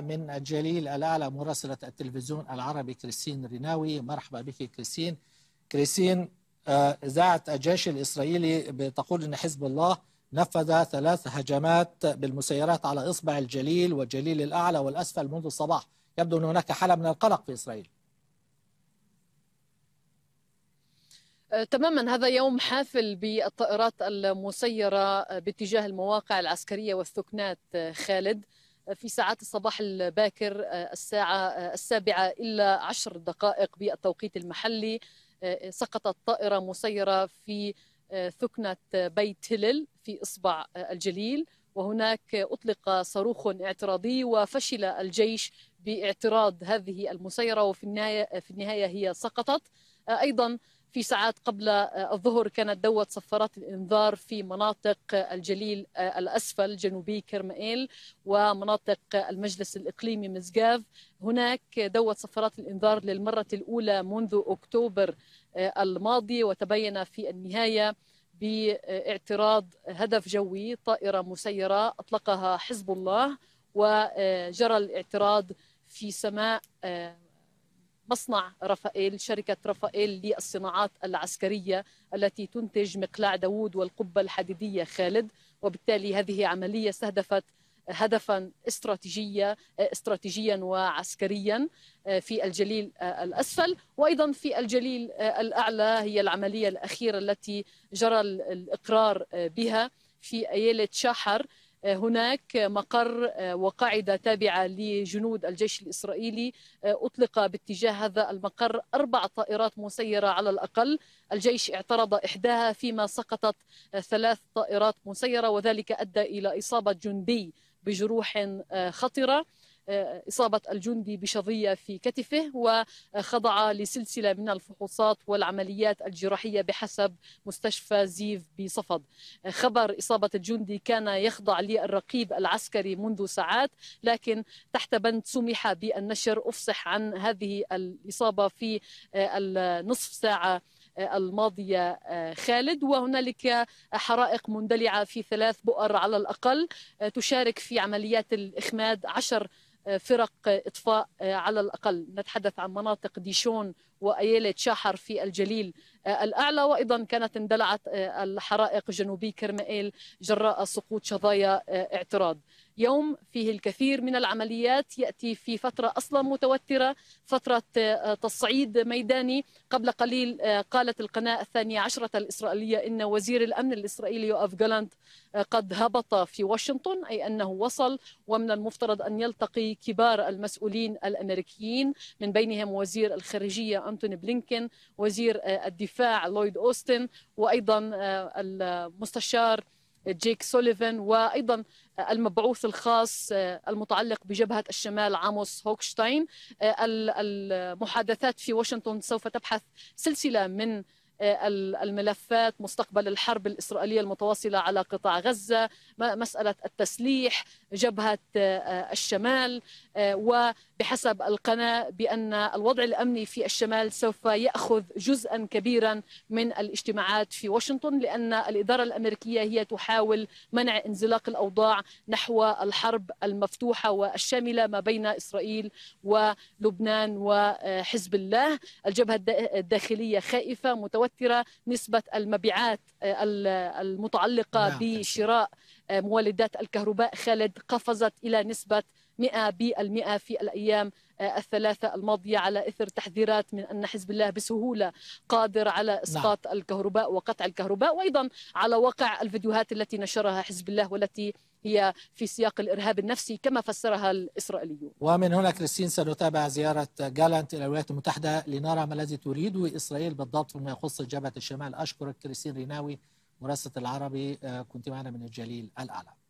من الجليل الأعلى مراسلة التلفزيون العربي كريستين ريناوي مرحبا بك كريستين كريستين آه، إذاعة الجيش الإسرائيلي بتقول أن حزب الله نفذ ثلاث هجمات بالمسيرات على إصبع الجليل والجليل الأعلى والأسفل منذ الصباح يبدو أن هناك حالة من القلق في إسرائيل آه، تماما هذا يوم حافل بالطائرات المسيرة باتجاه المواقع العسكرية والثكنات آه، خالد في ساعات الصباح الباكر آه، الساعة آه، السابعة إلا عشر دقائق بالتوقيت المحلي آه، سقطت طائرة مسيرة في ثكنة بيت هلل في إصبع الجليل وهناك أطلق صاروخ اعتراضي وفشل الجيش باعتراض هذه المسيرة وفي النهاية, في النهاية هي سقطت أيضا في ساعات قبل آه، الظهر كانت دوت صفارات الانذار في مناطق آه، الجليل آه، الاسفل جنوبي كرمائيل ومناطق المجلس الاقليمي مزقاف هناك دوت صفارات الانذار للمره الاولى منذ اكتوبر الماضي وتبين في النهايه باعتراض هدف جوي طائره مسيره اطلقها حزب الله وجرى الاعتراض في سماء مصنع رافائيل شركة رافائيل للصناعات العسكرية التي تنتج مقلاع داوود والقبة الحديدية خالد وبالتالي هذه عملية استهدفت هدفا استراتيجية استراتيجيا وعسكريا آه، في الجليل آه، الأسفل وأيضا في الجليل آه، الأعلى هي العملية الأخيرة التي جرى الإقرار بها في أيالة شاحر هناك مقر آه، وقاعدة تابعة لجنود الجيش الإسرائيلي آه، أطلق باتجاه هذا المقر أربع طائرات مسيرة على الأقل الجيش اعترض إحداها فيما سقطت آه، ثلاث طائرات مسيرة وذلك أدى إلى إصابة جندي بجروح خطره آه، إصابة الجندي بشظية في كتفه وخضع لسلسلة من الفحوصات والعمليات الجراحية بحسب مستشفى زيف بصفد آه، خبر إصابة الجندي كان يخضع للرقيب العسكري منذ ساعات لكن تحت بند سمح بالنشر أفصح عن هذه الإصابة في آه، النصف ساعة الماضية خالد وهنالك حرائق مندلعة في ثلاث بؤر على الأقل تشارك في عمليات الإخماد عشر فرق إطفاء آه، على الأقل نتحدث عن مناطق ديشون وأيلة شاحر في الجليل الأعلى وأيضا كانت اندلعت آه، الحرائق جنوبي كرمائيل جراء سقوط شظايا آه، اعتراض يوم فيه الكثير من العمليات ياتي في فتره اصلا متوتره فتره آه، تصعيد ميداني قبل قليل قالت القناه الثانيه عشره الاسرائيليه ان وزير الامن الاسرائيلي يوآف جالانت قد هبط في واشنطن اي انه وصل ومن المفترض ان يلتقي كبار المسؤولين الامريكيين من بينهم وزير الخارجيه انتوني بلينكن وزير الدفاع الدفاع لويد أوستن وأيضا آه، المستشار جيك سوليفان وايضا آه، المبعوث الخاص آه، المتعلق بجبهه الشمال عاموس هوكشتاين المحادثات في واشنطن سوف تبحث سلسله من الملفات مستقبل الحرب الاسرائيليه المتواصله على قطاع غزه مساله التسليح جبهه آه، الشمال آه، وبحسب القناه بان الوضع الامني في الشمال سوف ياخذ جزءا كبيرا من الاجتماعات في واشنطن لان الاداره الامريكيه هي تحاول منع انزلاق الاوضاع نحو الحرب المفتوحه والشامله ما بين اسرائيل ولبنان وحزب الله، الجبهه الداخليه خائفه متوتره، نسبه المبيعات آه، المتعلقه نعم. بشراء آه، مولدات الكهرباء خالد قفزت إلى نسبة 100% في الأيام آه، الثلاثة الماضية على إثر تحذيرات من أن حزب الله بسهولة قادر على نعم. إسقاط نعم. الكهرباء وقطع الكهرباء وأيضا على واقع الفيديوهات التي نشرها حزب الله والتي هي في سياق الإرهاب النفسي كما فسرها الإسرائيليون ومن هنا كريستين سنتابع زيارة جالانت إلى الولايات المتحدة لنرى ما الذي تريده إسرائيل بالضبط فيما يخص جبهة الشمال أشكرك كريستين ريناوي مراسة العربي آه، كنت معنا من الجليل الأعلى